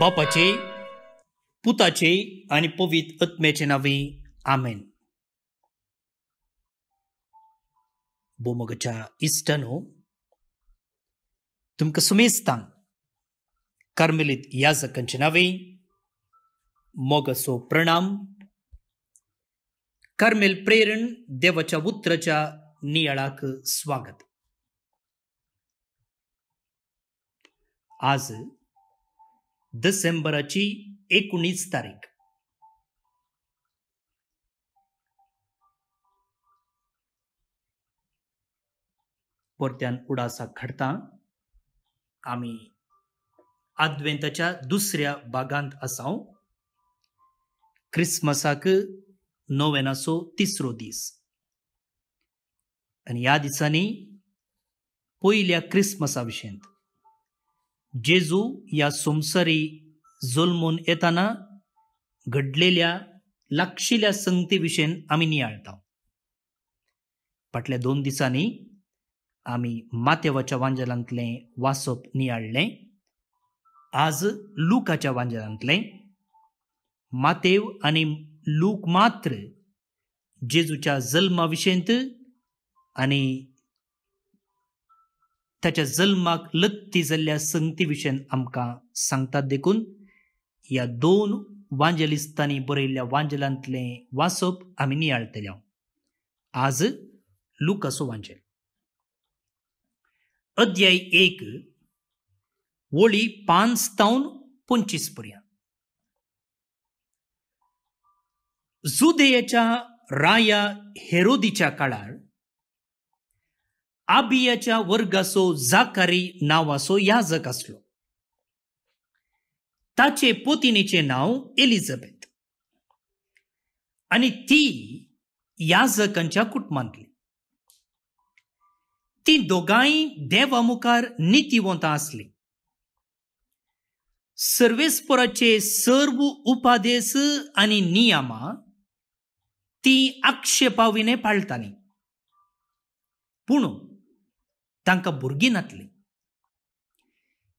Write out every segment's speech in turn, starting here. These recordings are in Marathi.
बापाचे पुताचे आणि पवित आत्म्याचे नावे आमेन बोमगच्या इस्टनो तुमकां सुमेस्तां, या याजकांचे नावे मोगसो प्रणाम कर्मेल प्रेरण देवाच्या पुत्रच्या नियाळाक स्वागत आज डिसेंबराची एकोणीस तारीख पोरत्यान उडासा घडता आमी आद्वेंताच्या दुसऱ्या भागांत आसाव क्रिसमसाक नोवेनासो तिसरो दीस आणि या दिसांनी पयल्या क्रिसमसा जेजू या सोमसरी जुलमून येताना घडलेल्या लागशिल्या संगतीविषयी आम्ही नियाळतो फाटल्या दोन दिसांनी आम्ही मातेवाच्या वांजलांतले वासप नियाळले आज लुकाच्या वांजलांतले मातेव आणि लूक मात्र जेजूच्या जल्मा आणि ताच्या जल्माक लत्ती जाल्ल्या संगती विशयन आमकां सांगतात देखून ह्या दोन वांजलिस्तांनी बरयल्ल्या वांजलांतले वाचप आम्ही नियाळतल्या आज लुकासो वांजेल अध्याय एक ओळी पांच पंचवीस पंचवीस पर्यंत जुदेयाच्या राया हेरोदीच्या काळार आबियाच्या वर्ग असो जाकारी नाव असो याजक असलो ताचे पोतिनीचे नाव एलिझाबेथ आणि ती याजकांच्या कुटुंबातली ती दोगांय देवा मुखार असली असली सर्वेस्पराचे सर्व उपादेश आणि नियमा ती आक्षेपाविने पाळताली पूण तांकां भुरगीं नातली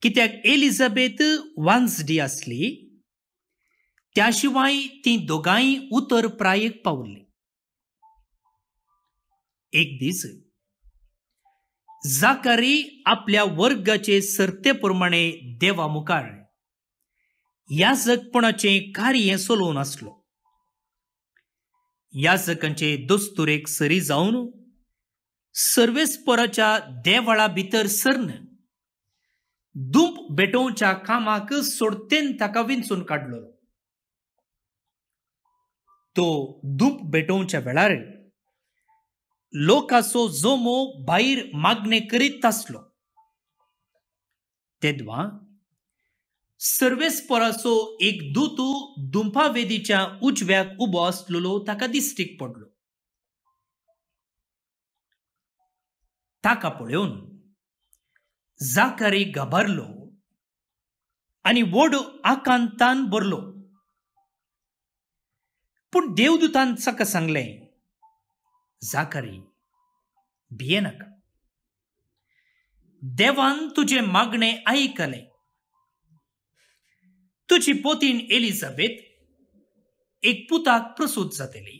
कित्याक एलिझाबेथ डी आसली त्या शिवाय तीं दोगांय उतर प्रायेक पावल्ली एक दीस जाकारी आपल्या वर्गाचे सर्ते प्रमाणे देवा मुखार ह्या जगपणाचे कार्य सोलोवन आसलो ह्या जगांचे दोस्तुरेक सरी जावन सर्वेस्पराच्या देवळा भितर सरन दुंप बेटोवच्या कामाक सोडतेन ताका विंचून काढलो तो दुंप बेटोवच्या वेळार लोकासो जोमो भायर मागणे करीत आसलो तेदवा सर्वेस्पराचो एक दुतू दुंपावेदीच्या उजव्याक उबो आसलेलो ताका दिश्टीक पडलो ताका पळून जाकारी घाबरलो आणि वड आकांतान बरलो पण देवदूतान सका सांगले जाकारी भिये देवान तुझे मागणे ऐकले तुझी पोतीन एलिझाबेथ एक पुताक प्रसूत जातली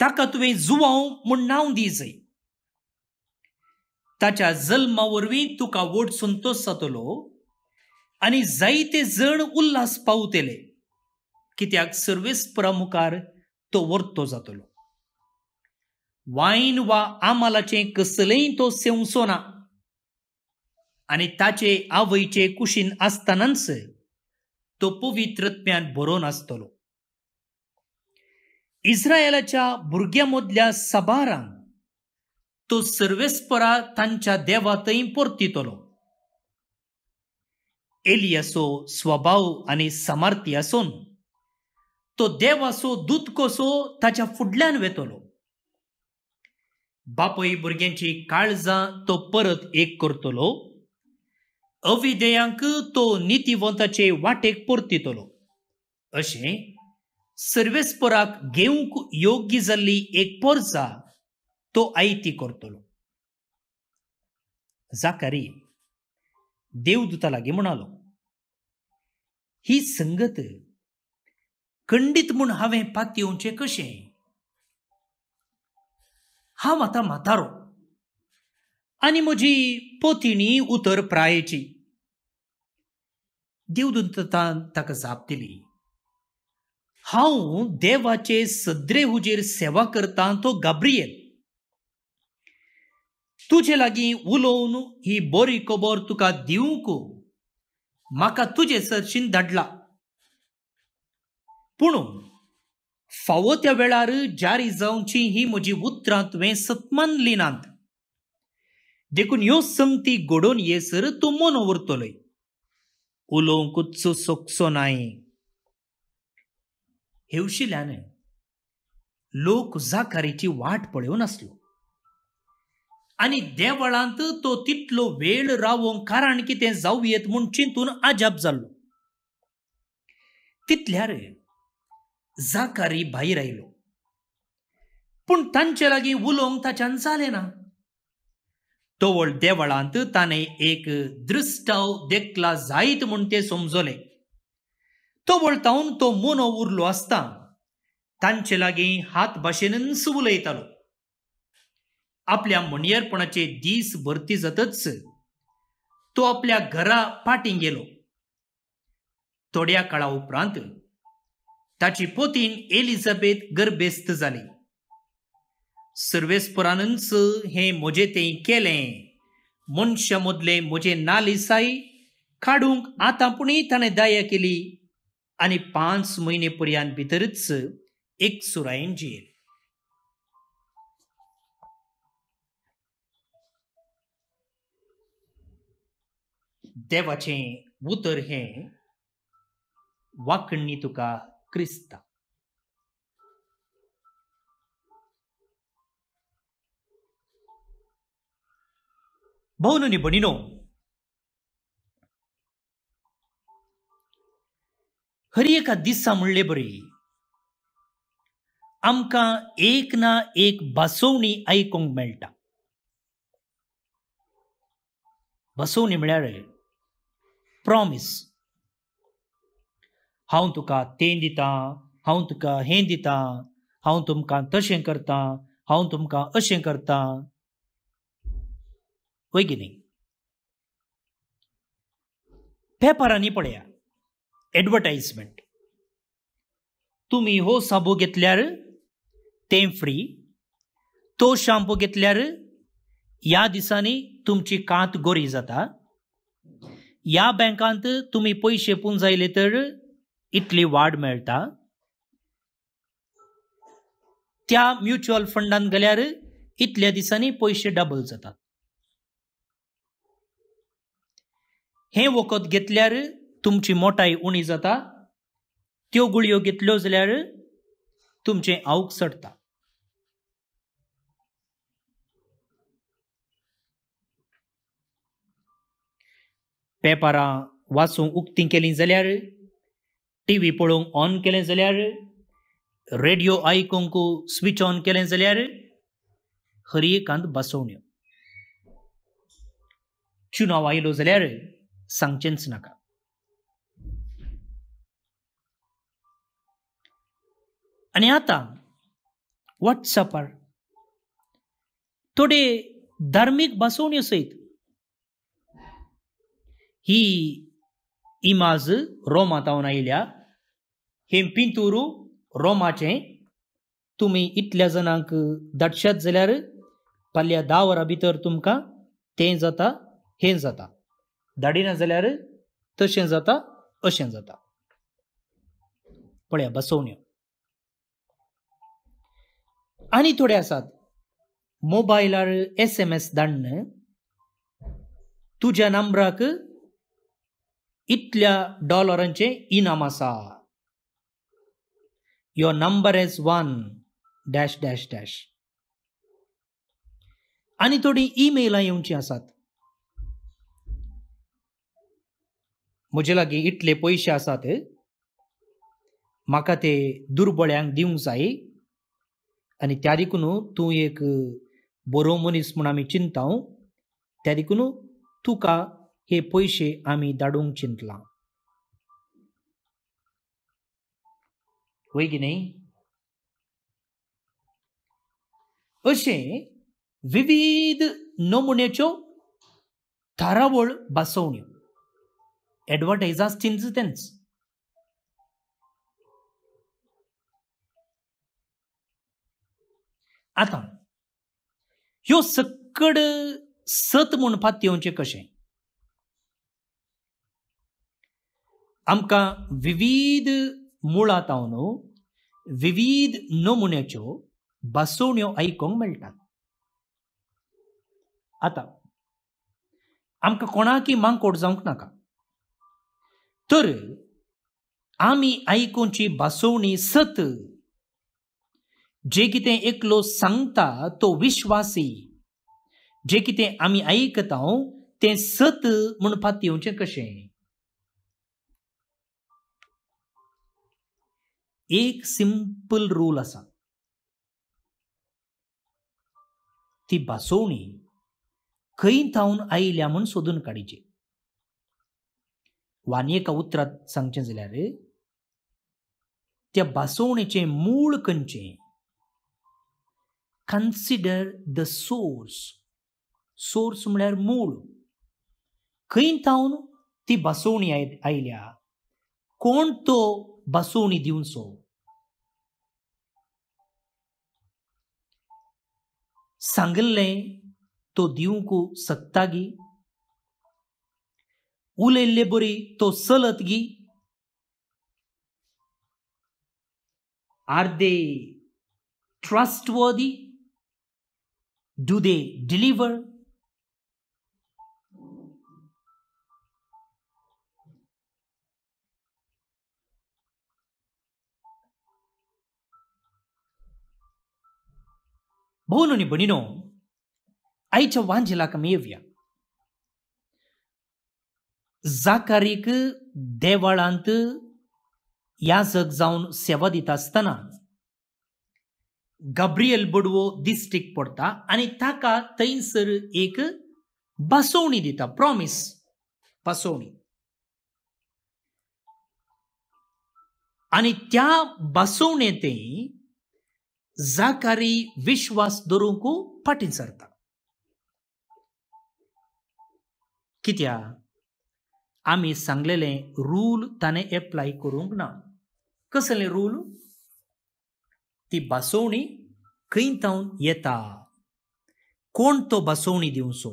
ताका तुवें जुवांव म्हूण नांव दी ताच्या जल्मा वरवीं तुका व्हड संतोश जातलो आनी जायते जण उल्हास कि कित्याक सर्वेस्परा मुखार तो वरतो जातलो वाईन वा आमालाचे कसलेंय तो सेवसो ना आणि ताचे आवयचे कुशीन आसतनाच तो पवित्रत्म्यान बरोवन आसतलो इस्रायलाच्या भुरग्यां मदल्या तो सर्वेस्परा तांच्या देवातही थंय एली एलियासो स्वभाव आणि समार्थी असून तो देव असो दूत कसो ताच्या फुडल्यान वेतलो बापय भुरग्यांची काळजां तो परत एक करतलो अविदेयांक तो नितीवंताचे वाटेक परतितलो अशें सर्वेस्पराक घेऊक योग्य जाल्ली एक पोरसा तो आयती करतलो जाकारी देवदूता लागीं म्हणालो ही संगत खंडीत म्हूण हांवें पातयेवचें कशें हांव आता म्हातारो आनी म्हजी पोतिणी उतर प्रायेची देवदूतान ताका जाप दिली हांव देवाचे सद्रे हुजेर सेवा करतां तो गाब्रियेल तुजे लागी उलोवन ही बोरी कोबोर तुका दिवंकू म्हाका तुजे सरशीन धाडला पूण फावो त्या वेळार जारी जावची ही म्हजी उतरां तुवें सत्मान नात देखून ह्यो संगती घडोवन येसर तूं मन उरतलोय उलोवंकूच सोगसो नाय हेवशिल्यान लोक जाकारीची वाट पळोवन आसलो आनी देवळांत तो तितलो वेळ रावोंक कारण ते जावं येत म्हणून चिंतून अजाप जाल्लो तितल्यार जाकारी भायर आयलो पूण तांचे लागीं उलोवंक ताच्यान जालें ना व्हड देवळांत ताणें एक दृश्टाव देखला जायत म्हूण तें समजलें तवळ तावन तो मोनो उरलो आसता तांचे लागीं हात भाशेन उलयतालो आपल्या मणयेरपणाचे दिस भरती जातच तो आपल्या घरा पाटी गेलो थोड्या काळा उपरांत ताची पोतीन एलिझाबेथ गर्भेस्त झाली सर्वेस्परानंच हे मोजे ते केले मनशा मोदले म्हजे नालिसाई काडूंक आता पुणी ताणें दया केली आणि पांच महिने पर्यंत भितरच एक सुरायेन जी देवाचें उतर हें वाकणी तुका क्रिस्ता भोवन न्ही भणिनो हरी एका दिसा म्हणले बरी आमकां एक ना एक बसवणी आयकूंक मेळटा बसवणी म्हळ्यार promise. हांव तुका तें दितां हांव तुका हें दितां हांव तुमकां तशें करतां हांव तुमकां अशें करता हय की न्ही पेपरांनी पळया एडवर्टायजमेंट तुमी हो साबू घेतल्यार तें फ्री तो शाम्पू घेतल्यार ह्या दिसांनी तुमची कांत गोरी जाता या बँकांत तुम्ही पैसे पून जायले तर इतली वाड मेळटा त्या म्युच्युअल फंडात गेल्यार इतल्या दिसांनी पैसे डबल जातात हे वखद घेतल्यार तुमची मोटाई उणी जाता त्यो गुळयो घेतल्यो जाल्यार तुमचे आवक सडता पेपरां वाचूंक उक्तीं केलीं जाल्यार टी व्ही पळोवंक ऑन केलें जाल्यार रेडिओ आयकूंक स्विच ऑन केलें जाल्यार हरएकांत बसोवण्यो चुनाव आयलो जाल्यार सांगचेंच नाका आनी आतां वॉट्सॅपार थोडे धार्मीक बसोवण्यो सयत ही इमाज रोमात आयल्या हे hempinturu रोमाचे तुम्ही इतल्या जणांक दडशात जाल्यार फाल्यां धा वरां भितर तुमकां तें जाता हें जाता धाडिना जाल्यार तशें जाता अशें जाता पळया बसोवण्यो आनी थोडे आसात मोबायलार एस एम एस धाडन तुज्या नंबराक इतल्या डॉलरांचे इनाम आसा your number is one dash dash dash आणि थोडी ईमेलां येवचीं आसात म्हजे लागीं इतले पैसे आसात म्हाका ते दुर्बळ्यांक दिवंक जाय आनी त्या देखून तूं एक बरो मनीस म्हणून आमी चिंताव त्या देखून तुका हे पैसे आम्ही दाडूंग चिंतला होय की नाही असे विविध नमुनेच्यो थारावळ बासवण्यो एडवर्टायजा थिंग्स तेंच आतां ह्यो सक्कड सत म्हणपात येवचें कशें आमकां विविध मुळांतावन विविध नमुन्याच्यो बासोवण्यो आयकूंक मेळटात आतां आमकां कोणाकी मांकोड जावंक नाका तर आमी आयकूंची बासोवणी सत जे कितें एकलो सांगता तो विश्वासी जे कितें आमी आयकता तें सत म्हूण येवचें कशें एक सिंपल रूल असा ती बासवणी खंय थावन आयल्या म्हणून सोदून काढीचे वानी एका उतरात सांगचे जाल्यार त्या बासवणेचे मूळ खंयचें कन्सिडर द सोर्स सोर्स म्हळ्यार मूळ खंय थावन ती बासोवणी आयल्या कोण तो बसोवणी दिवचो सांगले तो दिवंकू सत्तागी उलयल्ले बरी तो सलत गी are they trustworthy do they deliver, Buono ni Bonino, ஐச்சவாஞ்சிலாக்கமேவியா जाकारीक या जग जावन सेवा दिता आसतना गब्रियल बडवो दिश्टीक पडता आनी ताका थंयसर एक बसोनी दिता प्रॉमिस बसोवणी आनी त्या बसोवणेतय जाकारी विश्वास धरूंको फाटीन सरता कित्या आमी सांगलेले रूल ताने एप्लाय करूंक ना कसले रूल ती बासोवणी खंय येता कोण तो बासोवणी दिवचो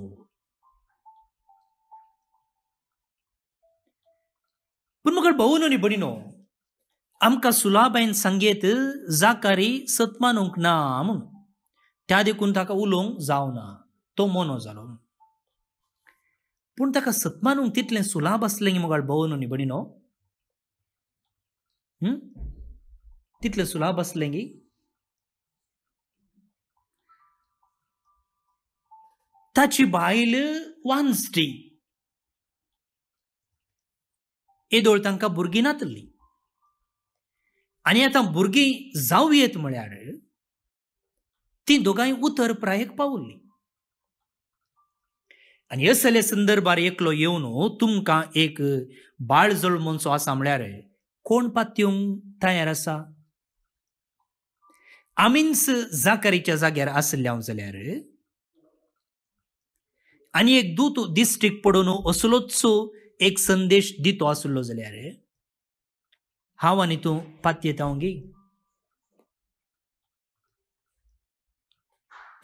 पूण म्हाका भोवनो न्ही आमकां सुलाबाईन संगीत जाकारी सत्मान नाम ना म्हणून त्या देखून ताका उलोवंक जावना तो मोनो जालो पूण ताका सत्मानूंक तितलें सुलाब आसलें गे तितले भोवन न्ही बडिनो तितलें सुलाब आसलें गी ताची बायल वानस्टी येदोळ तांकां भुरगीं नातल्ली आणि आता भुरगीं जावं येत म्हळ्यार ती दोगांय उतर प्रायेक पावल्लीं आणि असले संदर्भार एकलो येवन हो, तुमकां एक बाळजळ मनसो आसा म्हळ्यार कोण पातयवंक तयार आसा आमिन्स जाकारीच्या जाग्यार आसल्या जाल्यार आनी एक दूत दिश्टीक हो पडून हो असलोच एक संदेश दितो आसलो जाल्यार हाव नी तू पाती तो हूँ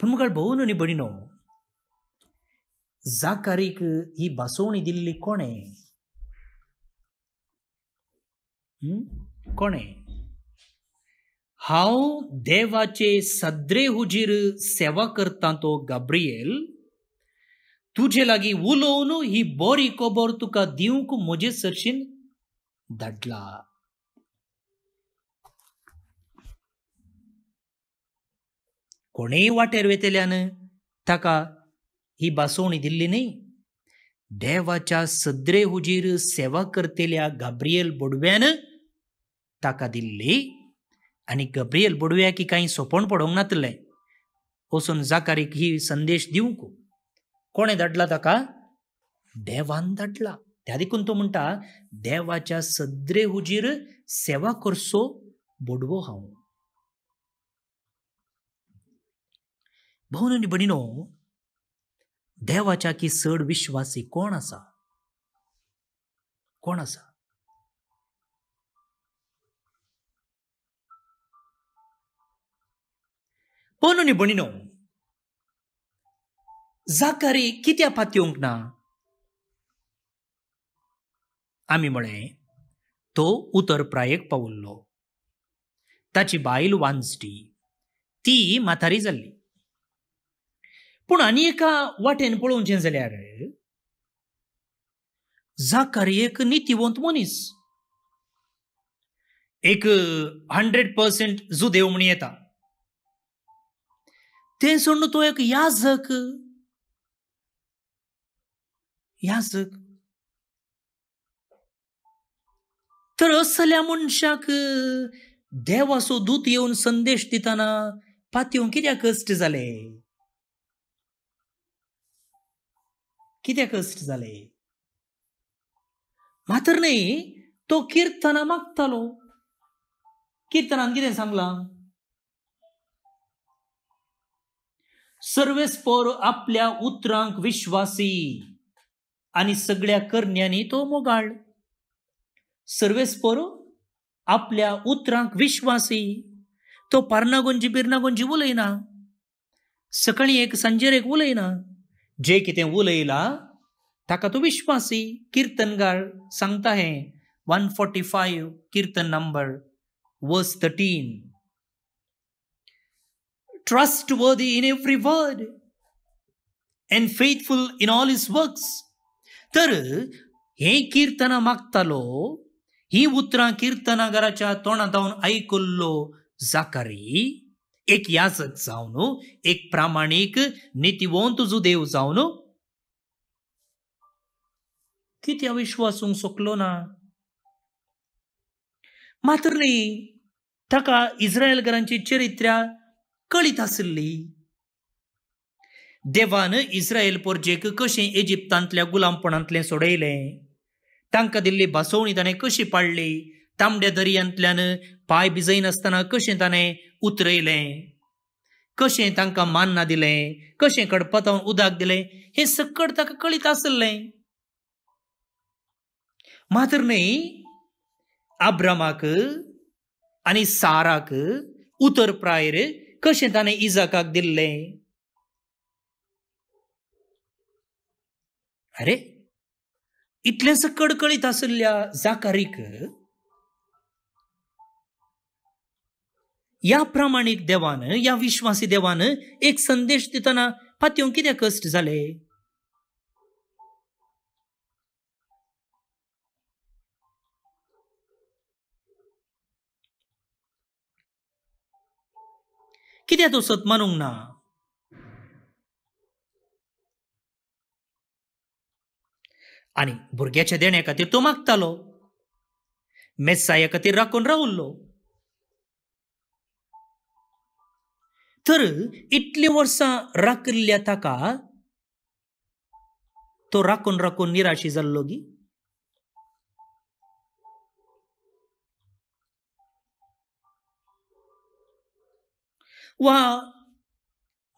प्रमुख बहुत नी बड़ी नो जाकारीक ही बसोनी दिल्ली कौन है कौन है हाँ देवाचे सद्रे हुजीर सेवा करता तो गब्रियल तुझे लगी वो ही बोरी कबोर्तु का दियों को मुझे सर्चिन दड़ला कोणेय वाटेर वेतेल्यान ताका ही बासोवणी दिल्ली न्ही देवाच्या सद्रे हुजीर सेवा करतेल्या गाब्रियल बोडव्यान ताका दिल्ली आनी गब्रियल की कांय सोंपण पडोंक नातलें वचून जाकारीक ही संदेश दिवंक कोणें धाडला ताका देवान धाडला त्या देखून तो म्हणटा देवाच्या सद्रे हुजीर सेवा करसो बोडवो हांव भाऊन आनी देवाच्या की चड विश्वासी कोण असा कोण असा पोन आनी जाकरी जाकारी कित्या पातयेवंक ना आमी म्हणे तो उतर प्रायेक पावल्लो ताची बायल वांजटी ती म्हातारी जाल्ली पूण आनी एका वाटेन पळोवचे जाल्यार जाकार एक नितीवंत मनीस एक हंड्रेड पर्सेंट जुदेव म्हण येता तें सोडून तो एक याजक याजक तर असल्या मनशाक देवाचो दूत येऊन संदेश दिताना पातयो कित्याक कश्ट जाले कित्याक कश्ट झाले मात्र नाही तो किर्तना मागतालो किर्तनान कितें सांगला सर्वेस्पर आपल्या उतरांक विश्वासी आणि सगळ्या करण्यांनी तो मोगाळ सर्वेस्पर आपल्या उतरांक विश्वासी तो पारनागोंजी बिरनागोंजी उलयना सकाळी एक सांजेर एक उलयना जे कितें उलयलां ताका तूं विश्वासी किर्तनगार सांगता हें वन फोर्टी फायव कीर्तन number verse trustworthy in every word and faithful in all his works तर हे कीर्तन मागतालो ही उतरां किर्तनागराच्या तोंडात जावन आयकल्लो जाकारी एक याजक जाऊन एक प्रामाणिक जो देव जाऊन किती अविश्वासूंक सोकलो ना मात्र न्ही ताका इस्रायलकरांची चरित्र्या कळीत आशिल्ली देवान इस्रायल पोरजेक कशें इजिप्तांतल्या गुलामपणांतलें सोडयले तांकां दिल्ली भासोवणी ताणें कशी पाडली तांबड्या दर्यांतल्यान पाय भिजय कशें ताणें उतरयलें कशें तांकां मान्ना दिलें कशें कडपतावन उदक दिलें हें सक्कड ताका कळीत आसलें मात्र न्ही आब्रामाक आनी साराक उतर प्रायर कशें ताणें इजाकाक दिल्लें अरे सक्कड कळीत असल्या जाकारीक या प्रामाणिक देवान, या विश्वासी देवान, एक संदेश देताना फात्यांक किद्या कष्ट झाले किद्या तो सतमानूंक ना आणि भुरग्याच्या देण्या खातीर तो मागतालो मेस्साया खातीर राखून रावल्लो तर ಇಟ್ಲಿ वर्सां ರಾಕಲ್ಯ ताका तो राखून राखून निराशी जाल्लो गी वा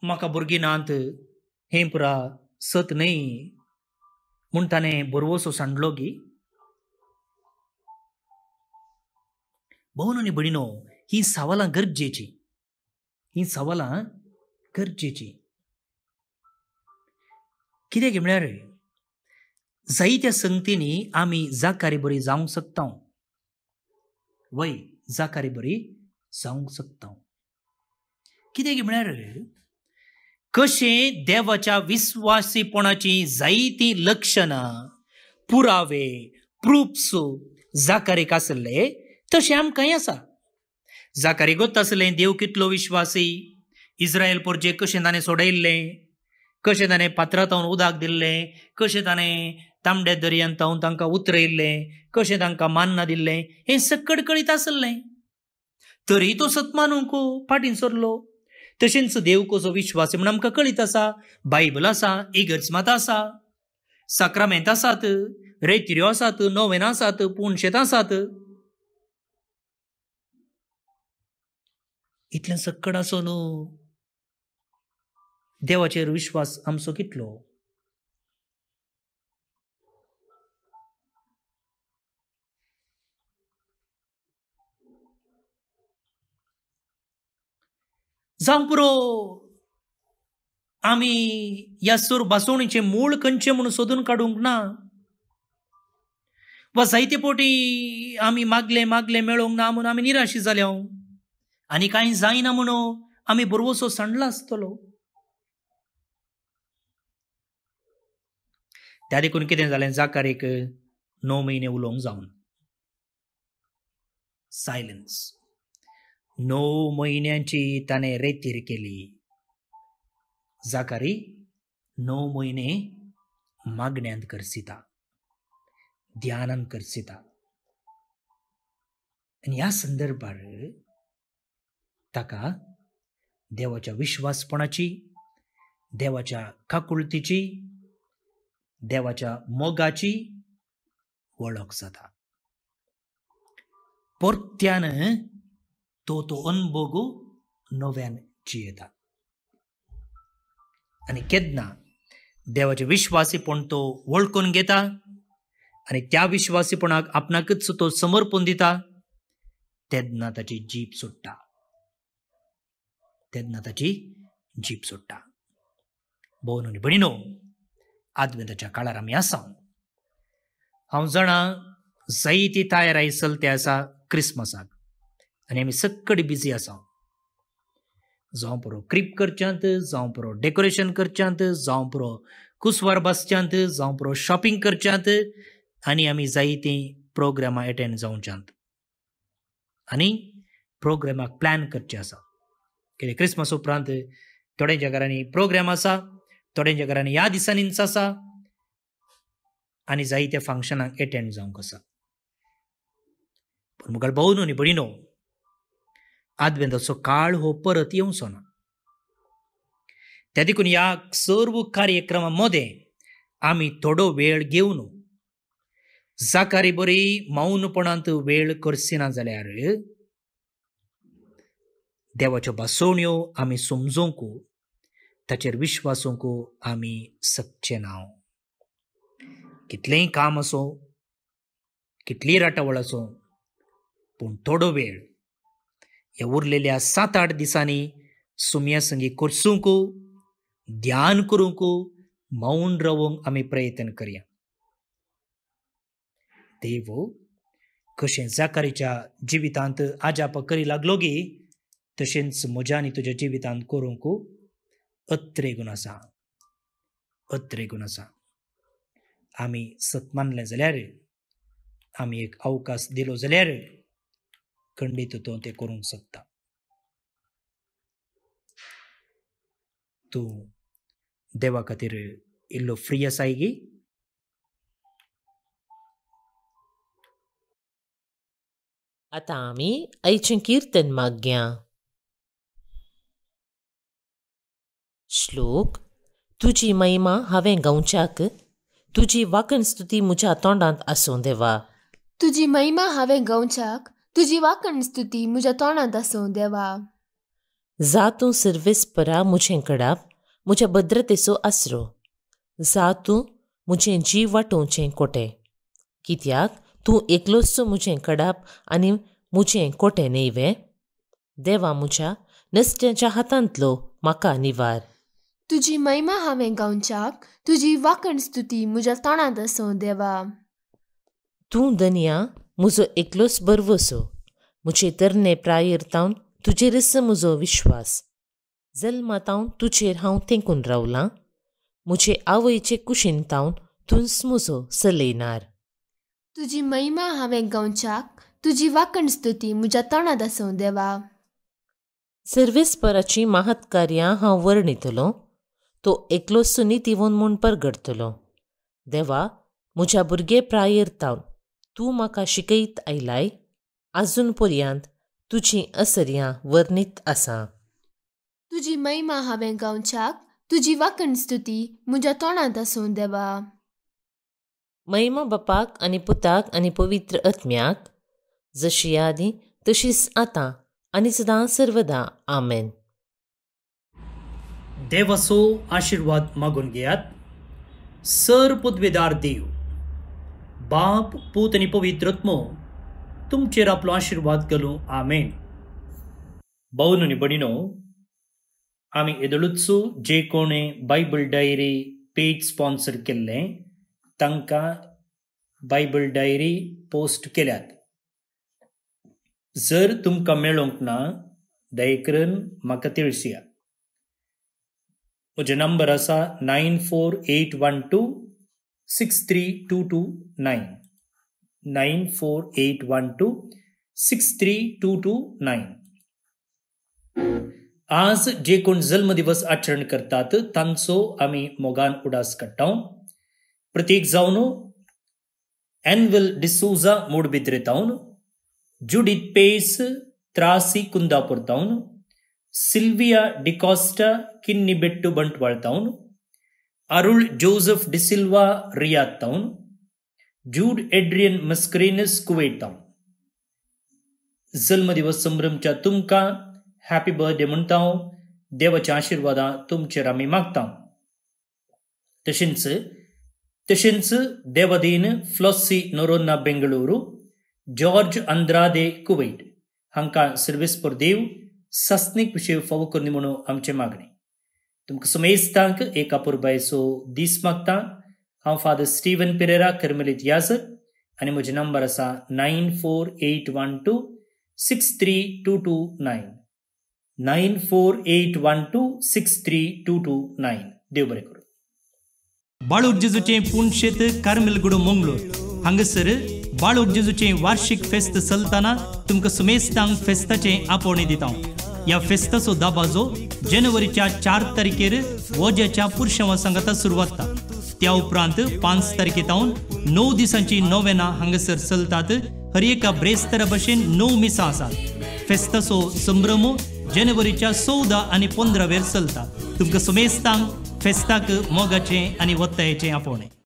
म्हाका भुरगीं हेंपुरा हें पुरा सत न्हय म्हूण ताणें बरवोसो सांडलो गी भोवन आनी भयणो ही सावलां गरजेची ही सवालां गरजेचीं गे म्हळ्यार जायत्या संगतींनी आमी जाकारी बरी जावंक शकता वय जाकारी बरी जावंक शकता गे म्हळ्यार कशें देवाच्या विस्वासीपणाची जायतीं लक्षणां पुरावे प्रुप्स जाकारेक आसले तशें आमकांय आसा జాకరి असले देव कितलो विश्वासी इस्रायल पोरजे कशें ताणें सोडयिल्लें कशें ताणें पात्रांतावन उदक दिल्लें कशें ताणें तांबडे दर्यान तावन तांकां उतरयिल्लें कशें तांकां मानना दिल्लें हें सक्कड कळीत आसलें तरी तो सत्मानूक फाटीन सरलो तशेंच देव कसो विश्वास म्हण आमकां कळीत आसा बायबल आसा इगर्जमात आसा साक्रामेंत आसात रेत्र्यो आसात नोवेनां आसात पुणशेत आसात इतलें सक्कड न देवाचेर विश्वास आमचो कितलो जावं पुरो आमी ह्या सूर भासोवणेचें मूळ खंयचें म्हणून सोदून काडूंक ना वा जायते पोटी आमी मागले मागले मेळोंक ना म्हणून आमी निराशी जाल्या आनी कांय जायना म्हणून आमी बरोवसो सणला आसतलो त्या देखून कितें जालें जाकारेक णव म्हयने उलोवंक जावन सायलन्स णव म्हयन्यांची ताणें रेतीर केली जाकारी णव म्हयने मागण्यांत करसिता ध्यानान करसिता आनी ह्या संदर्भार ताका देवाच्या विश्वासपणाची देवाच्या काकुळतीची देवाच्या मोगाची वळख जाता परत्यान तो तो अनभोगू नव्यान जियेता आणि केदना देवाचे विश्वासीपण तो वळखून घेता आणि त्या विश्वासीपणाक आपणाकच तो समर्पण दिता तेदना ताची जीप सुट्टा त्यांना त्याची जीप सोडटा भोवन आणि बहिणो आदवेंताच्या काळार आमी आसा हांव जाणा जायती तयार आयसल ते आसा क्रिसमसाक आनी आमी सक्कड बिजी आसा जावं पुरो क्रिप करच्यांत जावं पुरो डेकोरेशन करच्यांत जावं पुरो कुसवार बसच्यांत जावं पुरो शॉपिंग करच्यांत आनी आमी जायतीं प्रोग्रामां अटेंड जावच्यांत आनी प्रोग्रामाक प्लॅन करचे आसा गेले क्रिसमस उपरांत थोड्यांच्या घरांनी प्रोग्राम आसा थोड्यांच्या घरांनी ह्या दिसांनीच आसा आनी जायत्या फंक्शनाक एटेंड जावंक आसा पूण मुखार भोव न्हू बडी न्हू आदवेंदाचो काळ हो परत येवंक सोना त्या देखून ह्या सर्व कार्यक्रमा मदें आमी थोडो वेळ घेवन जाकारी बरी मौनपणांत वेळ करची ना जाल्यार देवाच्यो बासोवण्यो आमी समजोंकू ताचेर विश्वासूंकू आमी सच्चे नाव कितलेंय काम आसूं कितलीय राटावळ आसूं पूण थोडो वेळ ह्या उरलेल्या सात आठ दिसांनी सुम्या संगी कोर्सूंकू ध्यान करूंकू मौन रावूंक आमी प्रयत्न करया देव कशें जाकारीच्या जिवितांत आजाप करी लागलो गी तशेंच आनी तुज्या जिवितांत करूंक अत्रे गूण आसा अत्रे गूण आसा आमी सत्मानले जाल्यार आमी एक अवकाश दिलो जाल्यार खंडीत तो तें करूंक सोदता तूं देवा खातीर इल्लो फ्री आसाय गी आतां आमी आयचें किर्तन मागया श्लोक तुझी महिमा हांवें गौंचाक तुजी वाकण स्तुती म्हज्या तोंडांत आसूं देवा तुझी महिमा हांवें गवच्याक तुझी वाकण स्तुती म्हज्या तोंडांत आसूं देवा जा तूं सर्वेस्परा म्हजें कडाप म्हज्या भद्रतेचो आसरो जा तूं म्हजें जीव वाटोवचें कोटें कित्याक तू एकलोचसो म्हजें कडाप आनी म्हजें कोटें नेवे देवा म्हज्या नसत्याच्या हातांतलो म्हाका निवार तुजी महिमा हांवें गावच्याक तुजी वाकण स्तुती म्हज्या तोंडांत आसूं देवा तूं दनिया म्हजो एकलोच बरवसो म्हजे तरणे प्रायर्तावन तुजेरच म्हजो विश्वास जल्मातावन तुजेर हांव तेंकून रावलां म्हजे आवयचे कुशींतावन तुंस म्हजो सलयनार तुजी महिमा हांवें गावच्याक तुजी वाकण स्तुती म्हज्या तोंडांत आसूं देवा सर्वेस्पराची महत्कार्यां हांव वर्णितलो तो एकलो सुनीत इवन म्हूण परगडतलो देवा म्हज्या प्रायर तावन तूं म्हाका शिकयत आयलाय आजून पर्यांत तुजीं असर्यां वर्णीत आसा तुजी मैमा हांवें गावच्याक तुजी वाकण स्तुती म्हज्या तोंडांत आसूं देवा मैमा बापाक आनी पुताक आनी पवित्र आत्म्याक जशी यादी तशीच आतां आनी सदां सर्वदा आमेन देवसो आशीर्वाद मागून घेयात सर पुदवेदार देव बाप पूत आनी पवित्रत्मो तुमचेर आपलो आशीर्वाद घालूं आमेन भाऊन आनी आम्ही आमी येदळुत्सू जे कोणे बायबल डायरी पेज स्पॉन्सर केल्लें तांकां बायबल डायरी पोस्ट केल्यात जर तुमकां मेळोंक ना दया करून म्हाका तिळसिया मुझे नंबर असा nine four eight one two six three two two nine nine four eight one two six three two two nine आज जे कोण जन्म दिवस आचरण करतात तांचो आम्ही मोगान उडास काडटाव प्रतीक जावन एनविल डिसोझा मूड भितर येतावन जुडीत पेस त्रासी कुंदापूर तावन ಸಿಲ್ಲಾಸ್ಟಾ ಕಿನ್ಬೆ ಬಂಟವಾ ಜೋಸಫ್ ಡಿ ಸಿಲ್ವಾ ರಾನ್ ಜೂರಿ ದೇವಚ ಆಶೀರ್ವಾದ ತುಮಚ ದೇವದಿನ್ ಬೆಂಗಳೂರು ಜಾರ್ಜ್ ಅಂದ್ರಾದೆ ಕುವೈಟ್ ಹಂಕ ಸಿರ್ವಸ್ಪುರ ದೇವ್ सस्नीक विशय फावो करनी म्हणून आमचे मागणे तुमकां सुमेस्तांक एक अपुरबायचो दीस मागता हांव फादर स्टीवन पेरेरा कर्मेलीत याजर आनी म्हजो नंबर आसा nine four eight one two six three two two nine nine four eight one two six three two two nine देव बरें करूं बाळूक जेजूचें पुणशेत शेत कार्मेलगुडो मंगलोर हांगासर बाळूक जेजूचें वार्षिक फेस्त चलताना तुमकां सुमेस्तांक फेस्ताचें आपोवणें दिता या फेस्ताचो बाजो जानेवारीच्या चार तारखेर वजेच्या पुरशेवा जाता त्या उपरांत पांच तारखे तावन णव दिसांची नोवेना हांगासर चलतात हर एका ब्रेस्तरा भशेन णव मिसां आसात फेस्ताचो संभ्रमो जानेवारीच्या चौदा आणि पंधरावेर वेर चलता तुमकां सुमेस्तांग फेस्ताक मोगाचे आणि वत्तायेचें आपोवणें